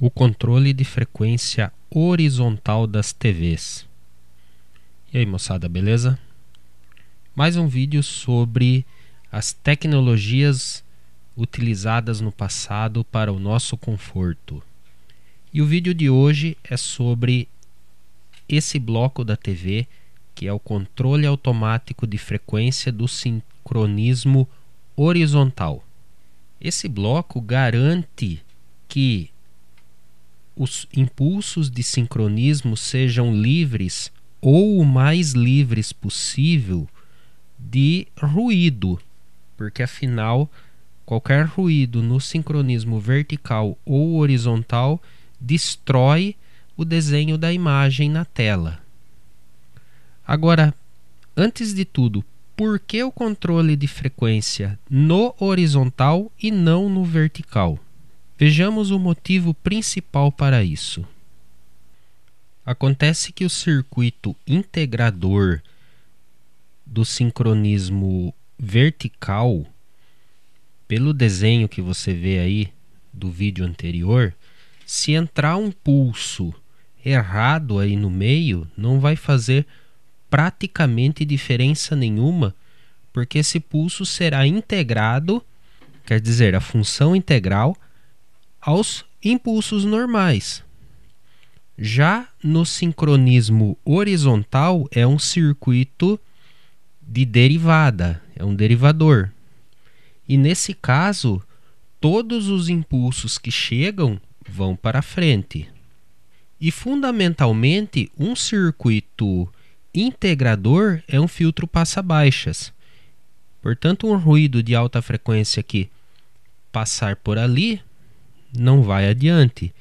o controle de frequência horizontal das TVs. E aí, moçada, beleza? Mais um vídeo sobre as tecnologias utilizadas no passado para o nosso conforto. E o vídeo de hoje é sobre esse bloco da TV, que é o controle automático de frequência do sincronismo horizontal. Esse bloco garante que os impulsos de sincronismo sejam livres ou o mais livres possível de ruído, porque afinal qualquer ruído no sincronismo vertical ou horizontal destrói o desenho da imagem na tela. Agora, antes de tudo, por que o controle de frequência no horizontal e não no vertical? Vejamos o motivo principal para isso. Acontece que o circuito integrador do sincronismo vertical, pelo desenho que você vê aí do vídeo anterior, se entrar um pulso errado aí no meio, não vai fazer praticamente diferença nenhuma, porque esse pulso será integrado, quer dizer, a função integral aos impulsos normais. Já no sincronismo horizontal é um circuito de derivada, é um derivador. E nesse caso, todos os impulsos que chegam vão para frente. E fundamentalmente, um circuito integrador é um filtro passa-baixas. Portanto, um ruído de alta frequência que passar por ali não vai adiante,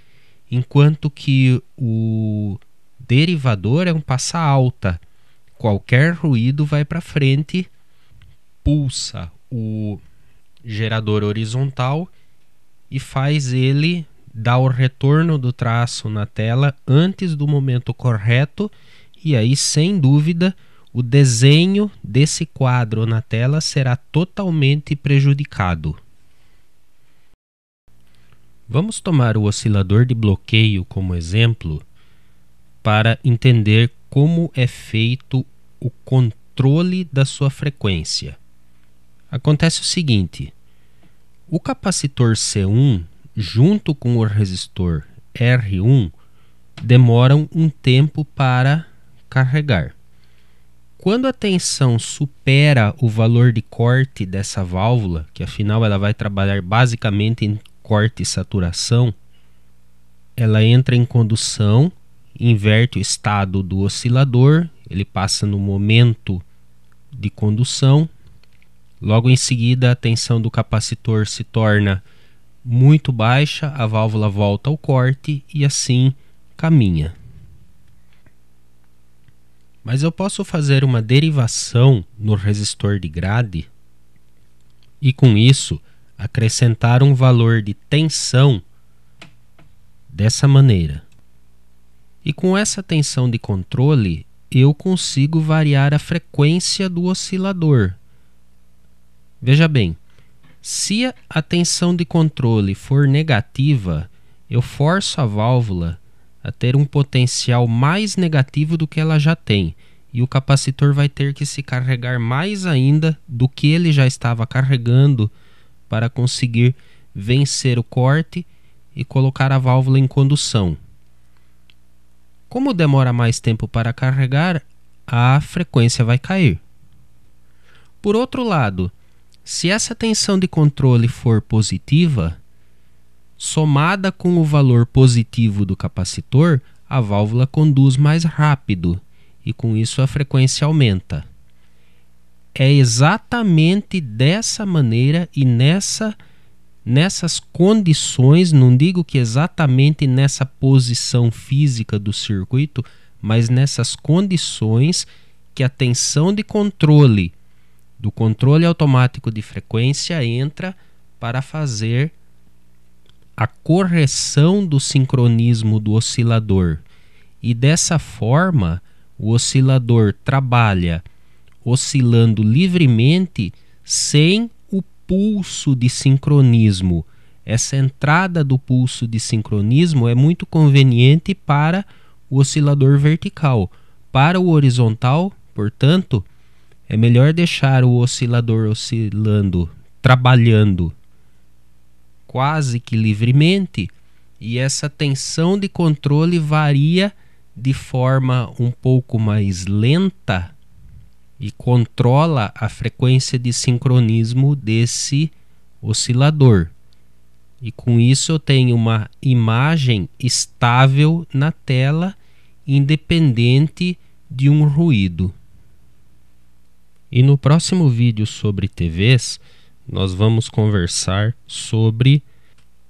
enquanto que o derivador é um passa alta. Qualquer ruído vai para frente, pulsa o gerador horizontal e faz ele dar o retorno do traço na tela antes do momento correto, e aí, sem dúvida, o desenho desse quadro na tela será totalmente prejudicado. Vamos tomar o oscilador de bloqueio como exemplo para entender como é feito o controle da sua frequência. Acontece o seguinte: o capacitor C1 junto com o resistor R1 demoram um tempo para carregar. Quando a tensão supera o valor de corte dessa válvula, que afinal ela vai trabalhar basicamente em corte e saturação, ela entra em condução, inverte o estado do oscilador, ele passa no momento de condução. Logo em seguida, a tensão do capacitor se torna muito baixa, a válvula volta ao corte e assim caminha. Mas eu posso fazer uma derivação no resistor de grade e com isso acrescentar um valor de tensão dessa maneira. E com essa tensão de controle, eu consigo variar a frequência do oscilador. Veja bem, se a tensão de controle for negativa, eu forço a válvula a ter um potencial mais negativo do que ela já tem, e o capacitor vai ter que se carregar mais ainda do que ele já estava carregando para conseguir vencer o corte e colocar a válvula em condução. Como demora mais tempo para carregar, a frequência vai cair. Por outro lado, se essa tensão de controle for positiva, somada com o valor positivo do capacitor, a válvula conduz mais rápido e com isso a frequência aumenta é exatamente dessa maneira e nessa nessas condições, não digo que exatamente nessa posição física do circuito, mas nessas condições que a tensão de controle do controle automático de frequência entra para fazer a correção do sincronismo do oscilador. E dessa forma, o oscilador trabalha oscilando livremente sem o pulso de sincronismo. Essa entrada do pulso de sincronismo é muito conveniente para o oscilador vertical. Para o horizontal, portanto, é melhor deixar o oscilador oscilando, trabalhando quase que livremente, e essa tensão de controle varia de forma um pouco mais lenta e controla a frequência de sincronismo desse oscilador. E com isso eu tenho uma imagem estável na tela, independente de um ruído. E no próximo vídeo sobre TVs, nós vamos conversar sobre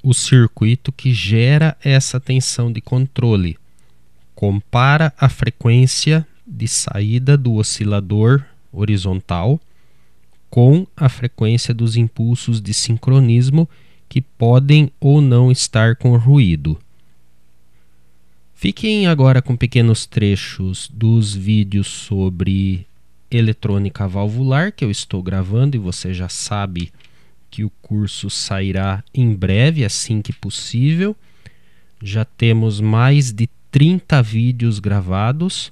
o circuito que gera essa tensão de controle. Compara a frequência de saída do oscilador horizontal com a frequência dos impulsos de sincronismo que podem ou não estar com ruído. Fiquem agora com pequenos trechos dos vídeos sobre eletrônica valvular que eu estou gravando e você já sabe que o curso sairá em breve, assim que possível. Já temos mais de 30 vídeos gravados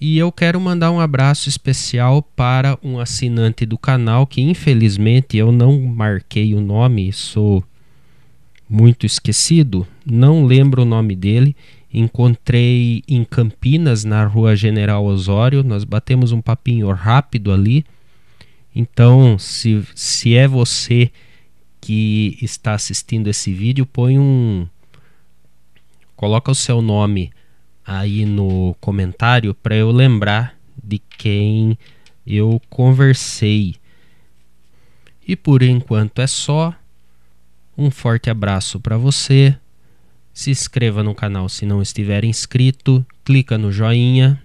e eu quero mandar um abraço especial para um assinante do canal que infelizmente eu não marquei o nome, sou muito esquecido, não lembro o nome dele. Encontrei em Campinas, na rua General Osório, nós batemos um papinho rápido ali. Então, se, se é você que está assistindo esse vídeo, põe um. Coloca o seu nome aí no comentário para eu lembrar de quem eu conversei. E por enquanto é só. Um forte abraço para você. Se inscreva no canal se não estiver inscrito, clica no joinha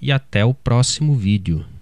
e até o próximo vídeo.